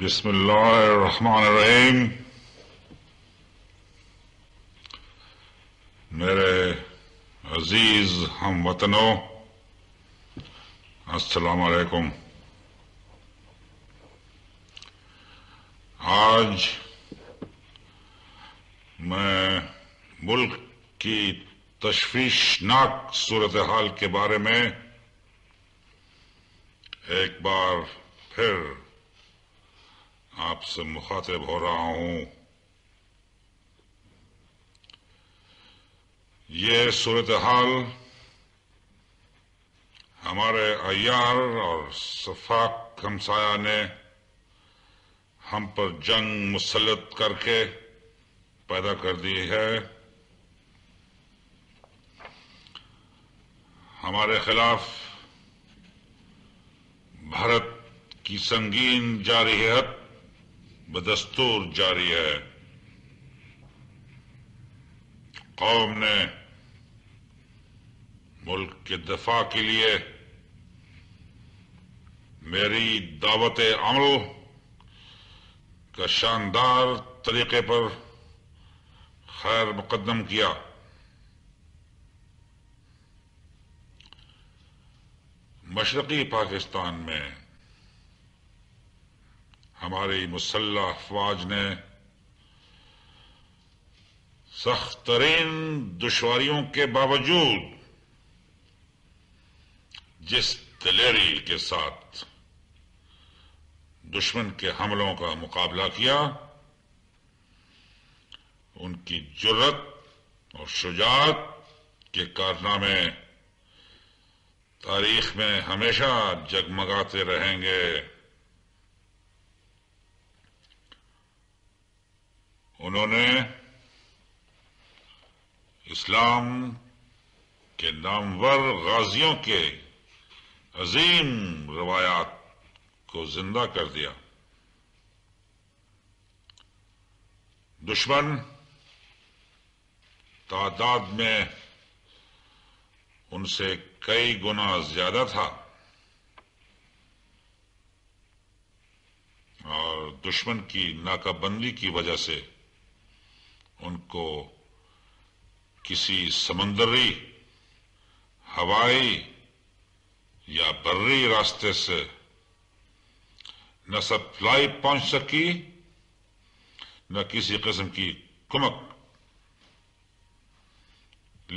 बिस्मिल्लाहिर्रहमानिर्रहीम मेरे अजीज हम वतनों अस्सलाम वालेकुम आज मैं मुल्क की तशवीशनाक सूरत हाल के बारे में एक बार फिर आपसे मुखातिब हो रहा हूं ये सूरत हाल हमारे अयार और सफाक हमसाया ने हम पर जंग मुसलत करके पैदा कर दी है हमारे खिलाफ भारत की संगीन जारी है बदस्तूर जारी है कौम ने मुल्क के दफा के लिए मेरी दावत अमल का शानदार तरीके पर खैर मुकदम किया मशरकी पाकिस्तान में हमारी मुसल्ला अफवाज ने सख्त तरीन दुश्वारियों के बावजूद जिस दलेरी के साथ दुश्मन के हमलों का मुकाबला किया उनकी जरूरत और शुजात के कारनामे तारीख में हमेशा जगमगाते रहेंगे उन्होंने इस्लाम के नामवर गाजियों के अजीम रवायात को जिंदा कर दिया दुश्मन तादाद में उनसे कई गुना ज्यादा था और दुश्मन की नाकाबंदी की वजह से उनको किसी समंदरी हवाई या बर्री रास्ते से न सप्लाई पहुंच सकी न किसी किस्म की कुमक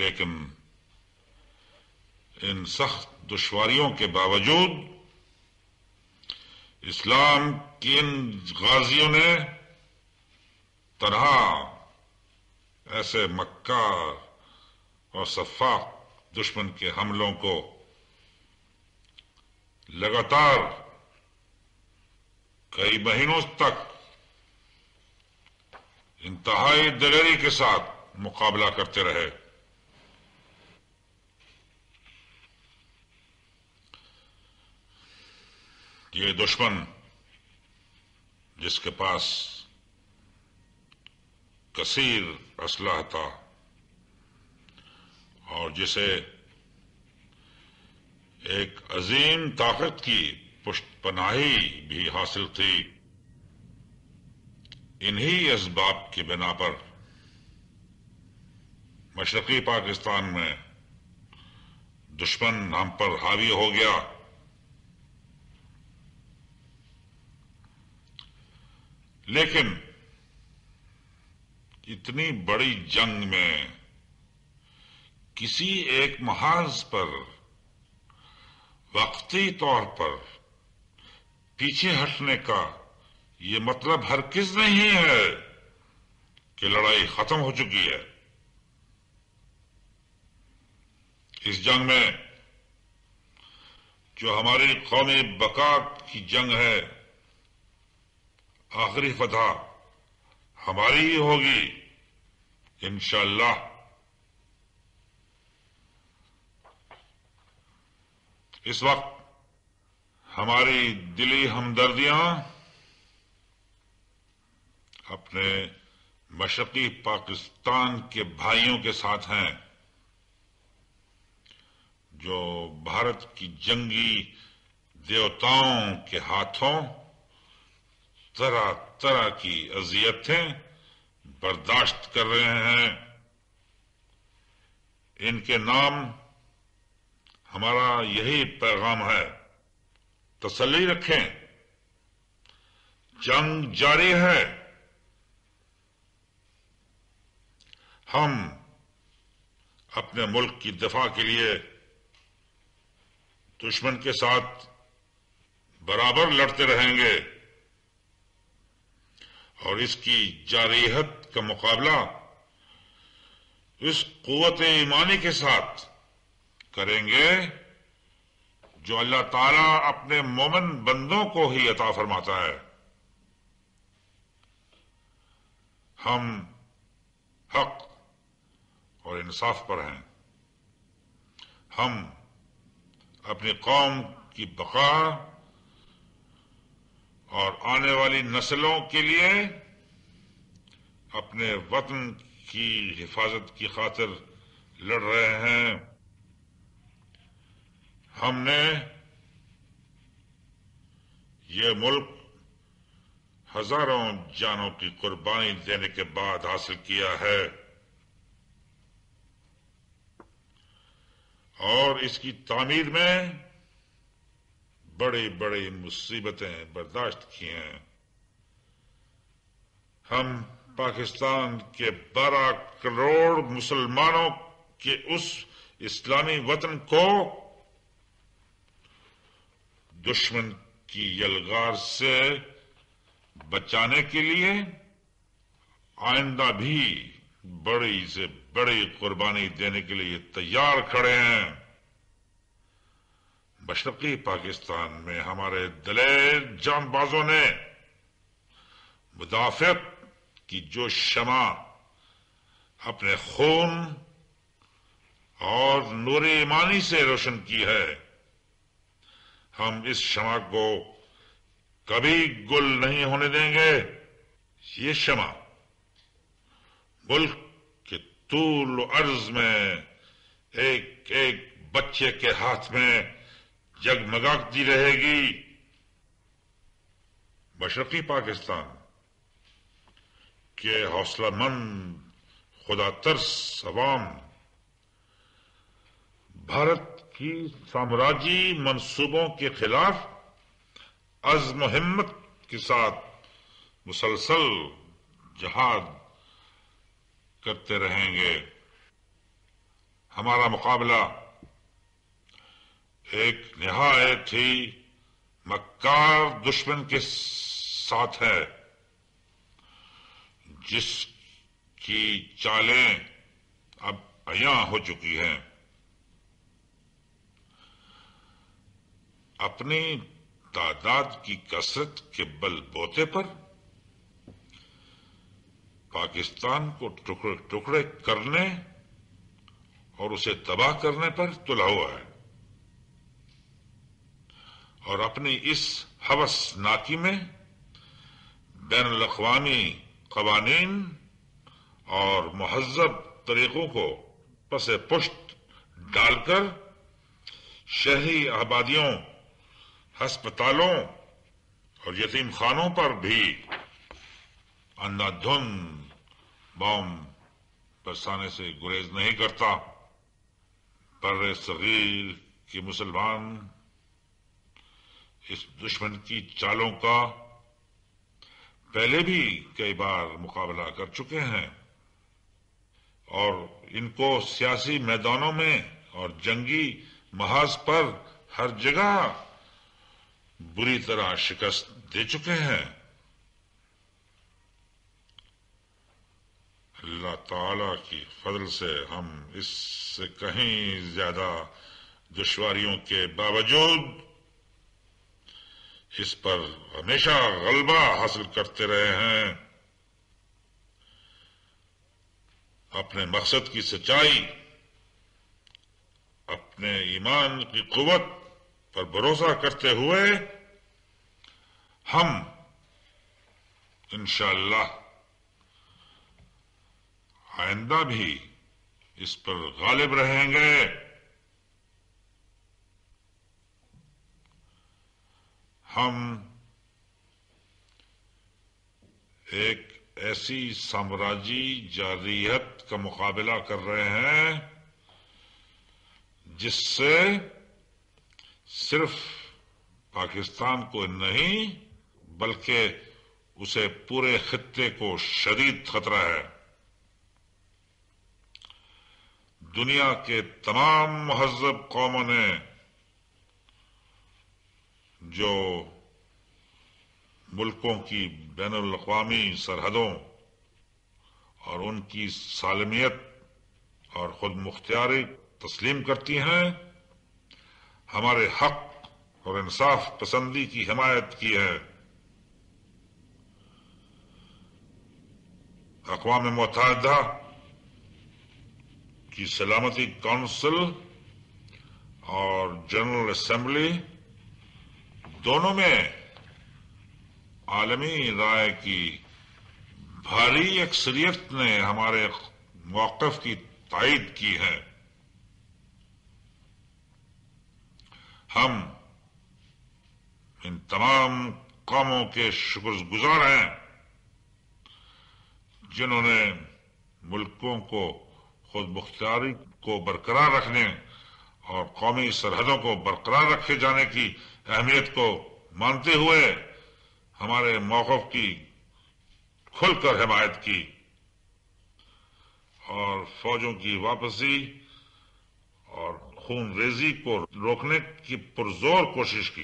लेकिन इन सख्त दुश्वारियों के बावजूद इस्लाम की इन गाजियों ने तरह ऐसे मक्का और सफ़ा दुश्मन के हमलों को लगातार कई महीनों तक इंतहाई दलेरी के साथ मुकाबला करते रहे ये दुश्मन जिसके पास कसीर असलाह था और जिसे एक अजीम ताकत की पुष्ट पनाही भी हासिल थी इन्हीं इसबाब की बिना पर मशरकी पाकिस्तान में दुश्मन हम पर हावी हो गया लेकिन इतनी बड़ी जंग में किसी एक महाज पर वक्ती तौर पर पीछे हटने का ये मतलब हर किस नहीं है कि लड़ाई खत्म हो चुकी है इस जंग में जो हमारी कौमी बका की जंग है आखिरी फतह हमारी ही होगी इनशाला इस वक्त हमारी दिली हमदर्दियां अपने मशरकी पाकिस्तान के भाइयों के साथ हैं जो भारत की जंगी देवताओं के हाथों तरह तरह की अजियतें बर्दाश्त कर रहे हैं इनके नाम हमारा यही पैगाम है तसली रखें जंग जारी है हम अपने मुल्क की दफा के लिए दुश्मन के साथ बराबर लड़ते रहेंगे और इसकी जारहत का मुकाबला इस कुत ईमानी के साथ करेंगे जो अल्लाह ताला अपने मोमन बंदों को ही अता फरमाता है हम हक और इंसाफ पर हैं हम अपनी कौम की बका और आने वाली नस्लों के लिए अपने वतन की हिफाजत की खातिर लड़ रहे हैं हमने ये मुल्क हजारों जानों की कुर्बानी देने के बाद हासिल किया है और इसकी तामीर में बड़ी बड़ी मुसीबतें बर्दाश्त की हैं हम पाकिस्तान के 12 करोड़ मुसलमानों के उस इस्लामी वतन को दुश्मन की यलगार से बचाने के लिए आइंदा भी बड़ी से बड़ी कुर्बानी देने के लिए तैयार खड़े हैं मशरकी पाकिस्तान में हमारे दलेर जानबाजों ने मुदाफत की जो शमा अपने खून और नूर ईमानी से रोशन की है हम इस शमा को कभी गुल नहीं होने देंगे ये शमा मुल्क के तूल अर्ज में एक एक बच्चे के हाथ में जगमगाती रहेगी मशरकी पाकिस्तान के हौसलामंद खुदा तरस अवाम भारत की साम्राज्य मंसूबों के खिलाफ अजम हिम्मत के साथ मुसलसल जहाद करते रहेंगे हमारा मुकाबला एक निहायत ही मक्कार दुश्मन के साथ है जिसकी चालें अब अया हो चुकी हैं अपनी तादाद की कसरत के बल बोते पर पाकिस्तान को टुकड़े टुकड़े करने और उसे तबाह करने पर तुला हुआ है और अपनी इस हवस नाकी में बैन अवी कवानीन और महजब तरीकों को पस पुष्ट डालकर शहरी आबादियों हस्पतालों और यतीम खानों पर भी अंधाधुन बॉम बरसाने से गुरेज नहीं करता पर सगीर की मुसलमान इस दुश्मन की चालों का पहले भी कई बार मुकाबला कर चुके हैं और इनको सियासी मैदानों में और जंगी महाज पर हर जगह बुरी तरह शिकस्त दे चुके हैं अल्लाह ताला की फजल से हम इससे कहीं ज्यादा दुश्वारियों के बावजूद इस पर हमेशा गलबा हासिल करते रहे हैं अपने मकसद की सच्चाई अपने ईमान की कुवत पर भरोसा करते हुए हम इंशाला आइंदा भी इस पर गालिब रहेंगे हम एक ऐसी साम्राज्य जारियत का मुकाबला कर रहे हैं जिससे सिर्फ पाकिस्तान को नहीं बल्कि उसे पूरे खत्ते को शदीद खतरा है दुनिया के तमाम महजब कौमों ने जो मुल्कों की बैन अवी सरहदों और उनकी सालमियत और खुद मुख्तियारी तस्लीम करती हैं हमारे हक और इंसाफ पसंदी की हमायत की है अकवाम मुतहदा की सलामती काउंसिल और जनरल असम्बली दोनों में आलमी राय की भारी अक्सरियत ने हमारे मौकफ की तायद की है हम इन तमाम कामों के शुक्रगुजार हैं जिन्होंने मुल्कों को खुद मुख्तारी को बरकरार रखने और कौमी सरहदों को बरकरार रखे जाने की अहमियत को मानते हुए हमारे मौकफ की खुलकर हिमायत की और फौजों की वापसी और खून रेजी को रोकने की पुरजोर कोशिश की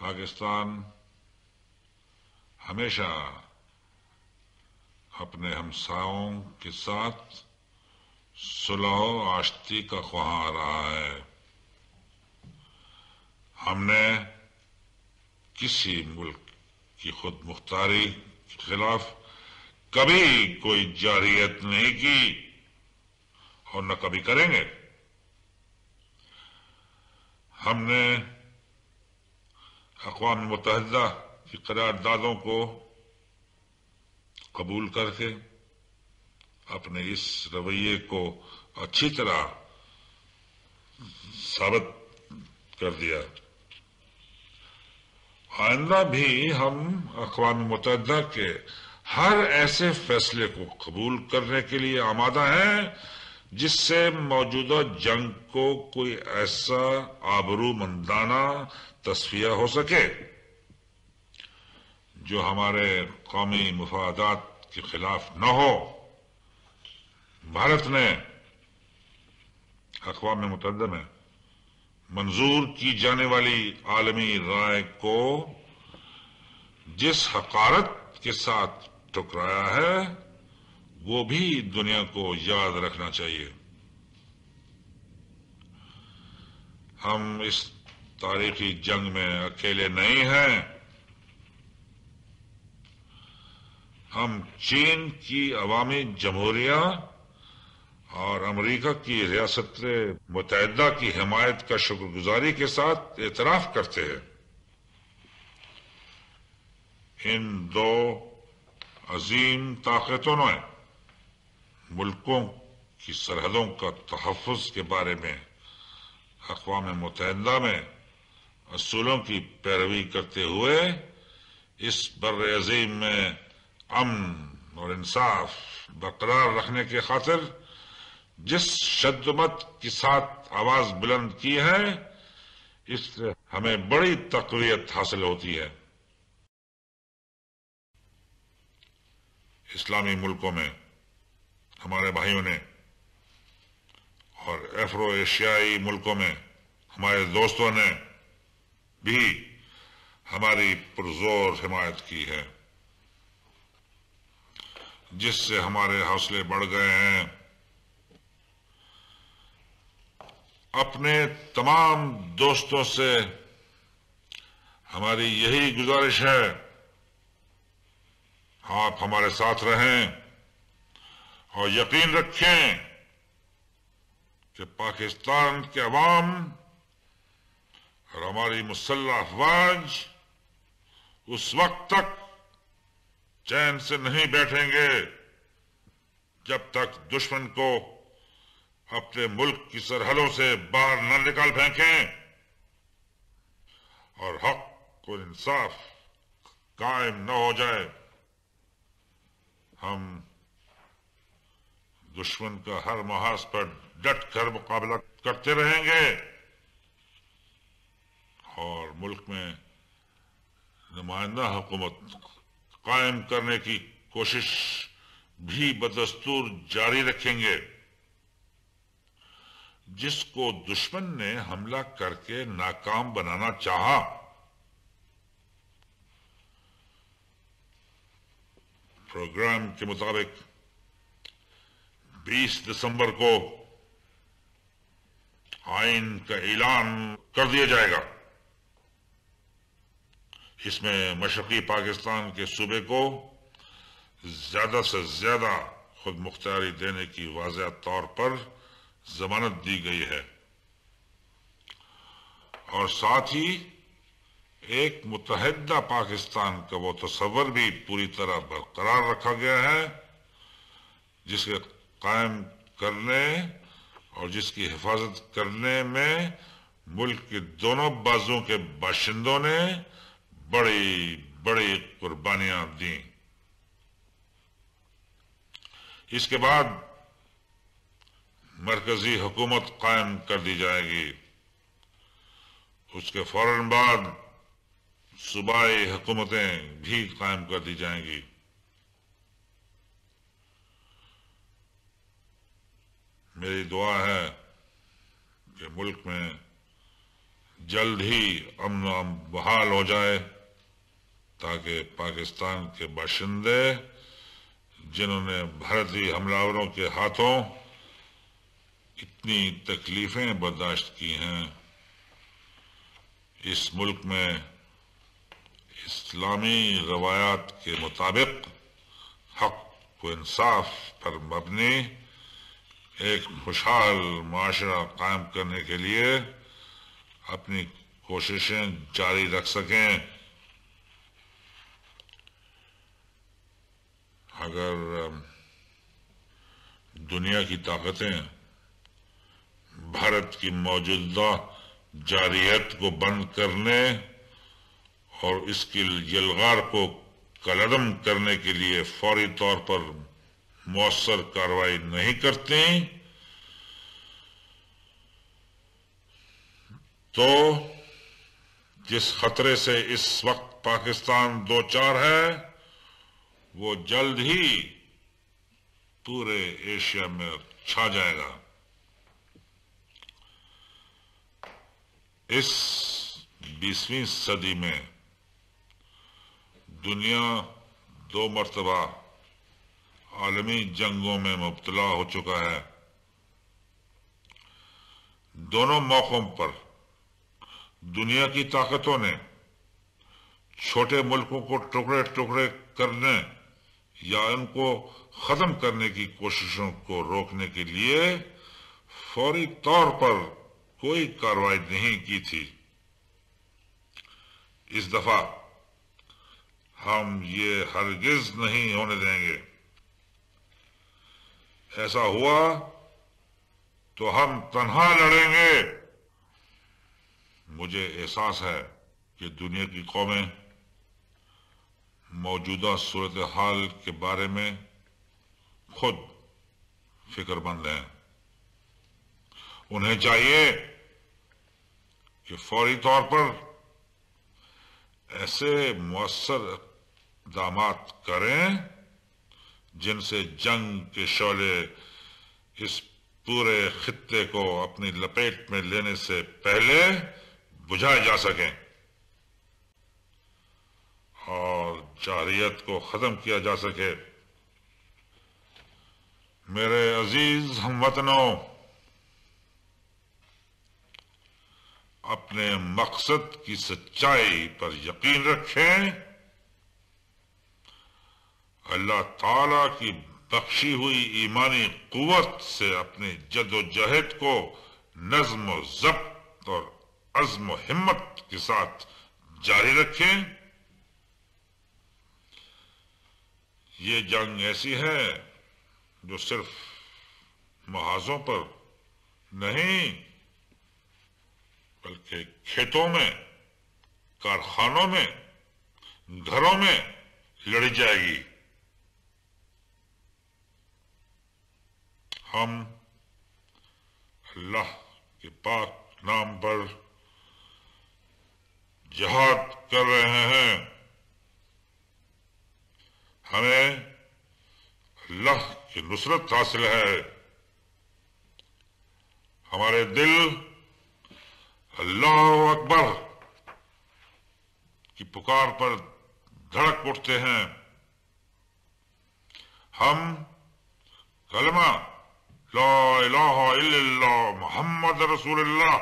पाकिस्तान हमेशा अपने हमसायों के साथ सुलह आश्ती का ख्वाह रहा है हमने किसी मुल्क की खुद मुख्तारी के खिलाफ कभी कोई जारियत नहीं की और न कभी करेंगे हमने अकवा मुतहदा की करारदादों को कबूल करके अपने इस रवैये को अच्छी तरह साबित कर दिया आइंदा भी हम अकवा मुतदा के हर ऐसे फैसले को कबूल करने के लिए आमादा हैं जिससे मौजूदा जंग को कोई ऐसा आबरू मंदाना तस्वीर हो सके जो हमारे कौमी मुफादात के खिलाफ न हो भारत ने अकवा मुतहद में मंजूर की जाने वाली आलमी राय को जिस हकारत के साथ ठुकराया है वो भी दुनिया को याद रखना चाहिए हम इस तारीखी जंग में अकेले नहीं हैं हम चीन की अवामी जमहूरिया और अमरीका की रियासत मुतहदा की हमायत का शुक्रगुजारी के साथ एतराफ करते हैं इन दो अजीम ताकतों ने मुल्कों की सरहदों का तहफ़ के बारे में अकवा मुतहदा में असूलों की पैरवी करते हुए इस बर अजीम में अमन और इंसाफ बरकरार रखने के खातिर जिस शद्दमत के साथ आवाज बुलंद की है इससे हमें बड़ी तकवीत हासिल होती है इस्लामी मुल्कों में हमारे भाइयों ने और एफ्रो एशियाई मुल्कों में हमारे दोस्तों ने भी हमारी पुरजोर हिमायत की है जिससे हमारे हौसले बढ़ गए हैं अपने तमाम दोस्तों से हमारी यही गुजारिश है आप हमारे साथ रहें और यकीन रखें कि पाकिस्तान के अवाम और हमारी मुसल्ला अफवाज उस वक्त तक चैन से नहीं बैठेंगे जब तक दुश्मन को अपने मुल्क की सरहदों से बाहर न निकाल फेंकें और हक को इंसाफ कायम न हो जाए हम दुश्मन का हर महाज पर डट कर मुकाबला करते रहेंगे और मुल्क में नुमाइंदा हुकूमत कायम करने की कोशिश भी बदस्तूर जारी रखेंगे जिसको दुश्मन ने हमला करके नाकाम बनाना चाहा प्रोग्राम के मुताबिक 20 दिसंबर को आइन का ऐलान कर दिया जाएगा इसमें मशरकी पाकिस्तान के सूबे को ज्यादा से ज्यादा खुद मुख्तारी देने की वाजह तौर पर जमानत दी गई है और साथ ही एक मुतहदा पाकिस्तान का वो तस्वर भी पूरी तरह बरकरार रखा गया है जिसके कायम करने और जिसकी हिफाजत करने में मुल्क के दोनों बाजुओं के बाशिंदों ने बड़ी बड़ी कुर्बानियां दी इसके बाद मरकजी हुकूमत कायम कर दी जाएगी उसके फौरन बाद सूबाई हुकूमतें भी कायम कर दी जाएंगी मेरी दुआ है कि मुल्क में जल्द ही अमन बहाल हो जाए ताकि पाकिस्तान के बाशिंदे जिन्होंने भारतीय हमलावरों के हाथों कितनी तकलीफें बर्दाश्त की हैं इस मुल्क में इस्लामी रवायात के मुताबिक हक व इंसाफ पर मबनी एक खुशहाल माशरा कायम करने के लिए अपनी कोशिशें जारी रख सकें अगर दुनिया की ताकतें भारत की मौजूदा जारियत को बंद करने और इसकी यलगार को कलदम करने के लिए फौरी तौर पर मौसर कार्रवाई नहीं करते तो जिस खतरे से इस वक्त पाकिस्तान दो चार है वो जल्द ही पूरे एशिया में छा जाएगा इस बीसवीं सदी में दुनिया दो मरतबा आलमी जंगों में मुबतला हो चुका है दोनों मौकों पर दुनिया की ताकतों ने छोटे मुल्कों को टुकड़े टुकड़े करने या उनको ख़त्म करने की कोशिशों को रोकने के लिए फौरी तौर पर कोई कार्रवाई नहीं की थी इस दफा हम ये हरगिज नहीं होने देंगे ऐसा हुआ तो हम तनहा लड़ेंगे मुझे एहसास है कि दुनिया की कौमें मौजूदा सूरत हाल के बारे में खुद फिक्रमंद हैं उन्हें चाहिए कि फौरी तौर पर ऐसे मौसर इकदाम करें जिनसे जंग के शोले इस पूरे खत्े को अपनी लपेट में लेने से पहले बुझाए जा सकें और जारियत को ख़त्म किया जा सके मेरे अजीज हम वतनों अपने मकसद की सच्चाई पर यकीन रखें अल्लाह ताला की बख्शी हुई ईमानी कुवत से अपने जदोजहद को नज्म जब्त और अज़म हिम्मत के साथ जारी रखें ये जंग ऐसी है जो सिर्फ महाजों पर नहीं खेतों में कारखानों में घरों में लड़ी जाएगी हम अल्लाह के पाक नाम पर जहाद कर रहे हैं हमें अल्लाह की नुसरत हासिल है हमारे दिल अल्लाह अकबर की पुकार पर धड़क उठते हैं हम कलमा ला मोहम्मद रसूलुल्लाह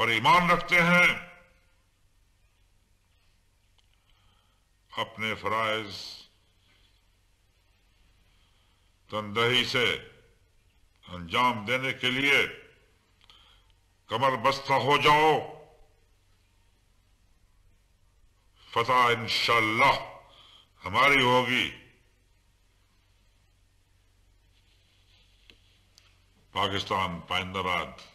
पर ईमान रखते हैं अपने फराइज तनदही से अंजाम देने के लिए कमर बस्ता हो जाओ फता इंशाला हमारी होगी पाकिस्तान पाइंदाबाद